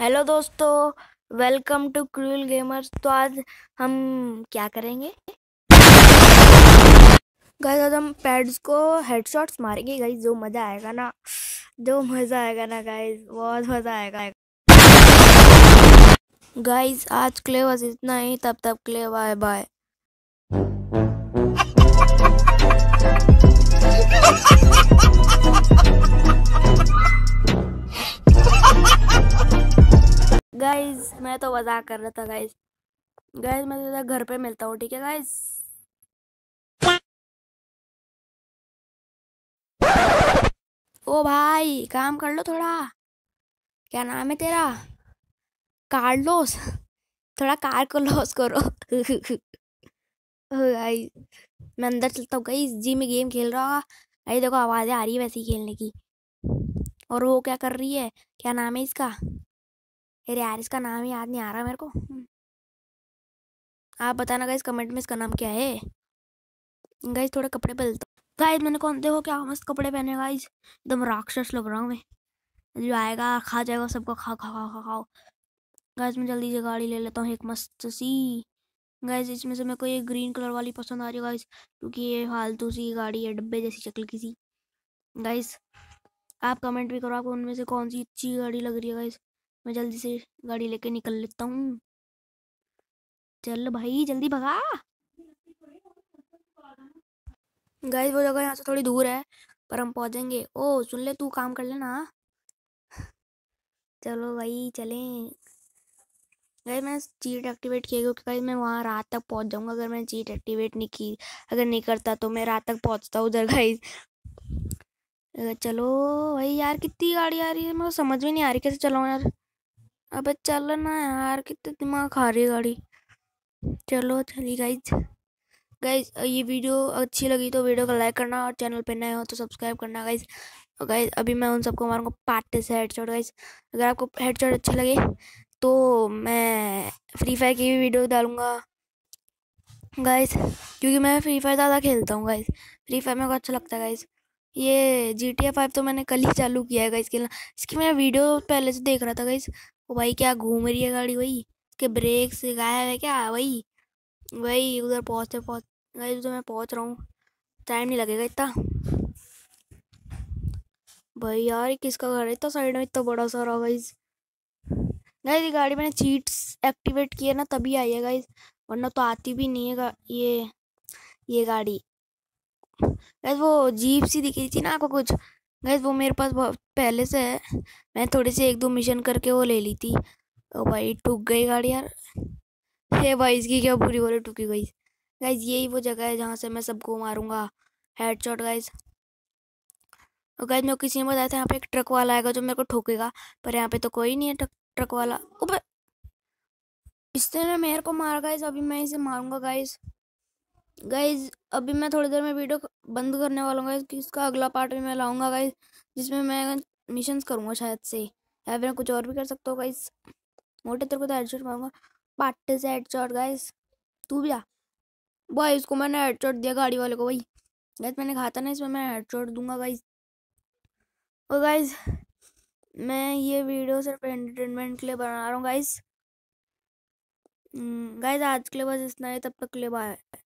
Hello दोस्तों welcome to cruel gamers तो आज हम क्या करेंगे गाइस आज हम पैड्स को हेडशॉट्स मारेंगे गाइस जो मज़ा आएगा ना जो मज़ा आएगा ना गाइस बहुत मज़ा आएगा गाइस आज क्ले बस इतना ही तब तब क्ले बाय बाय मैं तो मजाक कर रहा था गाइज गाइज मैं तो घर पे मिलता हूँ ठीक है गाइज ओ भाई काम कर लो थोड़ा क्या नाम है तेरा कार्लोस थोड़ा कार को लॉस करो गाइस मैं अंदर चलता हूँ गाइज जी में गेम खेल रहा होगा गाइस देखो आवाज़ें आ रही है वैसे ही खेलने की और वो क्या कर रही है क्या नाम है इसका अरे यार इसका नाम याद नहीं आ रहा मेरे को हम्म। आप बताना गाइज कमेंट में इसका नाम क्या है गाइज थोड़े कपड़े बदलता गाइज मैंने कौन देखो क्या मस्त कपड़े पहने गाइज एकदम राक्षस लग रहा हूँ मैं जो आएगा खा जाएगा सबको खा खा खा खा खाओ गैस मैं जल्दी से गाड़ी ले लेता हूँ एक मस्त सी गाइस इसमें से मेरे को ये ग्रीन कलर वाली पसंद आ रही है गाइस क्योंकि ये फालतू सी गाड़ी है डब्बे जैसी चकल की सी गाइस आप कमेंट भी करो आपको उनमें से कौन सी अच्छी गाड़ी लग रही है गाइस मैं जल्दी से गाड़ी लेके निकल लेता हूँ चल भाई जल्दी भगा गाइस वो जगह यहाँ से थोड़ी दूर है पर हम पहुँचेंगे ओ सुन ले तू काम कर लेना चलो भाई चलें गई मैं चीट एक्टिवेट किया क्योंकि कहीं मैं वहाँ रात तक पहुँच जाऊँगा अगर मैं चीट एक्टिवेट नहीं की अगर नहीं करता तो मैं रात तक पहुँचता उधर गई चलो भाई यार कितनी गाड़ी आ रही है मेरे समझ में नहीं आ रही कैसे चलाऊँ यार अबे चल ना यार कितने दिमाग खा रही है गाड़ी चलो चली गाइज गाइज ये वीडियो अच्छी लगी तो वीडियो को लाइक करना और चैनल पे नए हो तो सब्सक्राइब करना गाइज और गाइज अभी मैं उन सबको मारूंगा पार्ट से हेड शॉट गाइज अगर आपको हेड शॉट अच्छे लगे तो मैं फ्री फायर की भी वीडियो डालूंगा गाइज क्योंकि मैं फ्री फायर ज़्यादा खेलता हूँ गाइज फ्री फायर मेरे को अच्छा लगता है गाइज़ ये जी टी ए फाइव तो मैंने कल ही चालू किया है इसके ना इसकी मैं वीडियो पहले से देख रहा था गई वो भाई क्या घूम रही है गाड़ी वही इसके ब्रेक से गायब है क्या वही वही उधर पहुँचते पहुँच गई तो मैं पहुँच रहा हूँ टाइम नहीं लगेगा इतना भाई यार किसका घर है इतना साइड में इतना बड़ा सारा गाइस गाइस ये गाड़ी मैंने चीट्स एक्टिवेट किए ना तभी आई है गाइज वरना तो आती भी नहीं है ये ये गाड़ी गैस वो जीप सी दिखी थी ना आपको कुछ गैस वो मेरे पास पहले से है मैं थोड़े से एक दो मिशन करके वो ले ली थी ओ भाई टूक गई गाड़ी यार हे भाई इसकी क्या बुरी बोले टूकी गई गैस यही वो जगह है जहाँ से मैं सबको मारूंगा हेड शॉट गाइज और गैस मेरे किसी ने बताया था यहाँ पे एक ट्रक वाला आएगा जो मेरे को ठोकेगा पर यहाँ पे तो कोई नहीं है ट्रक ट्रक वाला ओबे इसने मेरे को मार गाइज अभी मैं इसे मारूंगा गाइज गाइज अभी मैं थोड़ी देर में वीडियो बंद करने वाला हूँ कि इसका अगला पार्ट भी मैं लाऊंगा गाइज जिसमें मैं मिशंस करूँगा शायद से या फिर कुछ और भी कर सकता हूँ गाइज मोटे तेरे को तो हेडशॉट मारूंगा पार्ट से हेडशॉट गाइज तू भी आ भाई इसको मैंने हेडशॉट दिया गाड़ी वाले को भाई गाइज मैंने कहा था ना इसमें मैं हेडशॉट दूंगा गाइज और गाइज मैं ये वीडियो सिर्फ एंटरटेनमेंट के लिए बना रहा हूँ गाइज गाइज हम्म, आज के लिए बस इतना ही तब तक के लिए बाय